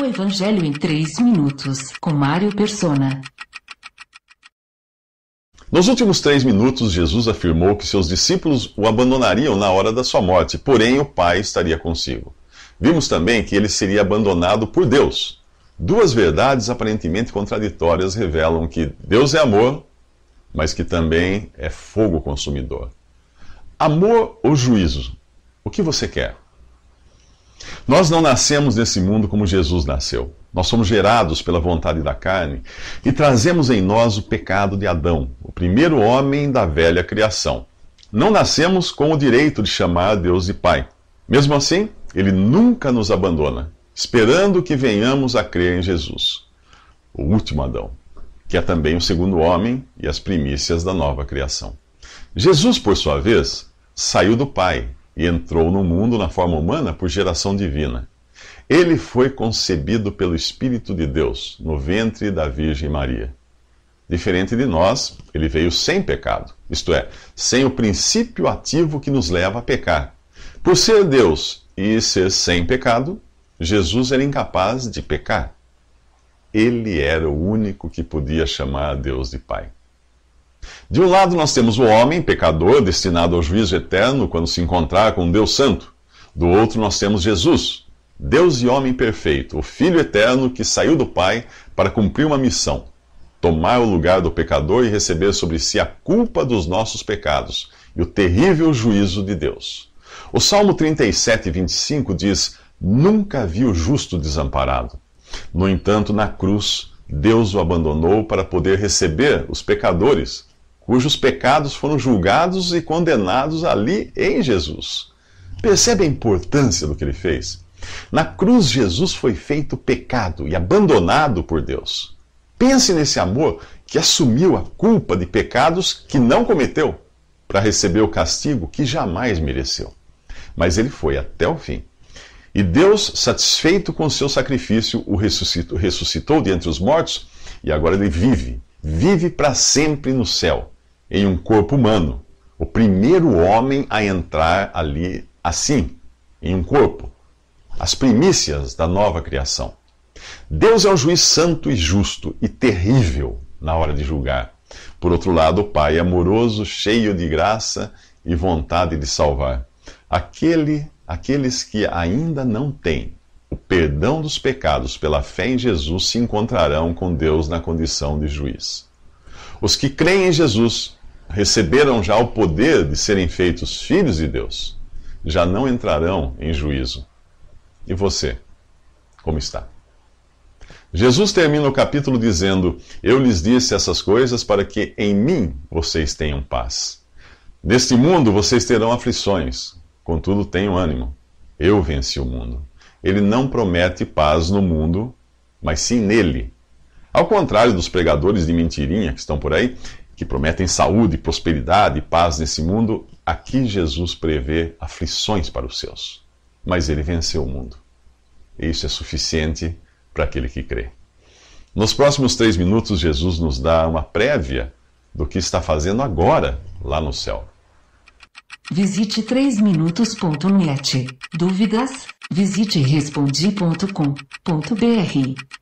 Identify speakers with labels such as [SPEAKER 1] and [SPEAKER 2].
[SPEAKER 1] O Evangelho em 3 minutos, com Mário Persona. Nos últimos três minutos, Jesus afirmou que seus discípulos o abandonariam na hora da sua morte, porém o Pai estaria consigo. Vimos também que ele seria abandonado por Deus. Duas verdades aparentemente contraditórias revelam que Deus é amor, mas que também é fogo consumidor. Amor ou juízo? O que você quer? Nós não nascemos nesse mundo como Jesus nasceu. Nós somos gerados pela vontade da carne e trazemos em nós o pecado de Adão, o primeiro homem da velha criação. Não nascemos com o direito de chamar a Deus de Pai. Mesmo assim, Ele nunca nos abandona, esperando que venhamos a crer em Jesus, o último Adão, que é também o segundo homem e as primícias da nova criação. Jesus, por sua vez, saiu do Pai e entrou no mundo na forma humana por geração divina. Ele foi concebido pelo Espírito de Deus no ventre da Virgem Maria. Diferente de nós, ele veio sem pecado, isto é, sem o princípio ativo que nos leva a pecar. Por ser Deus e ser sem pecado, Jesus era incapaz de pecar. Ele era o único que podia chamar a Deus de Pai. De um lado, nós temos o homem, pecador, destinado ao juízo eterno quando se encontrar com Deus Santo. Do outro, nós temos Jesus, Deus e homem perfeito, o Filho eterno que saiu do Pai para cumprir uma missão: tomar o lugar do pecador e receber sobre si a culpa dos nossos pecados e o terrível juízo de Deus. O Salmo 37, 25 diz: Nunca vi o justo desamparado. No entanto, na cruz, Deus o abandonou para poder receber os pecadores cujos pecados foram julgados e condenados ali em Jesus. Percebe a importância do que ele fez? Na cruz, Jesus foi feito pecado e abandonado por Deus. Pense nesse amor que assumiu a culpa de pecados que não cometeu para receber o castigo que jamais mereceu. Mas ele foi até o fim. E Deus, satisfeito com seu sacrifício, o ressuscitou, ressuscitou de entre os mortos e agora ele vive, vive para sempre no céu em um corpo humano. O primeiro homem a entrar ali assim, em um corpo. As primícias da nova criação. Deus é um juiz santo e justo e terrível na hora de julgar. Por outro lado, o Pai é amoroso, cheio de graça e vontade de salvar. Aquele, aqueles que ainda não têm o perdão dos pecados pela fé em Jesus se encontrarão com Deus na condição de juiz. Os que creem em Jesus receberam já o poder de serem feitos filhos de Deus, já não entrarão em juízo. E você, como está? Jesus termina o capítulo dizendo: Eu lhes disse essas coisas para que em mim vocês tenham paz. Neste mundo vocês terão aflições, contudo tenham ânimo. Eu venci o mundo. Ele não promete paz no mundo, mas sim nele. Ao contrário dos pregadores de mentirinha que estão por aí, que prometem saúde, prosperidade e paz nesse mundo, aqui Jesus prevê aflições para os seus. Mas ele venceu o mundo. Isso é suficiente para aquele que crê. Nos próximos três minutos, Jesus nos dá uma prévia do que está fazendo agora lá no céu. Visite 3minutos.net. Dúvidas? Visite respondi.com.br.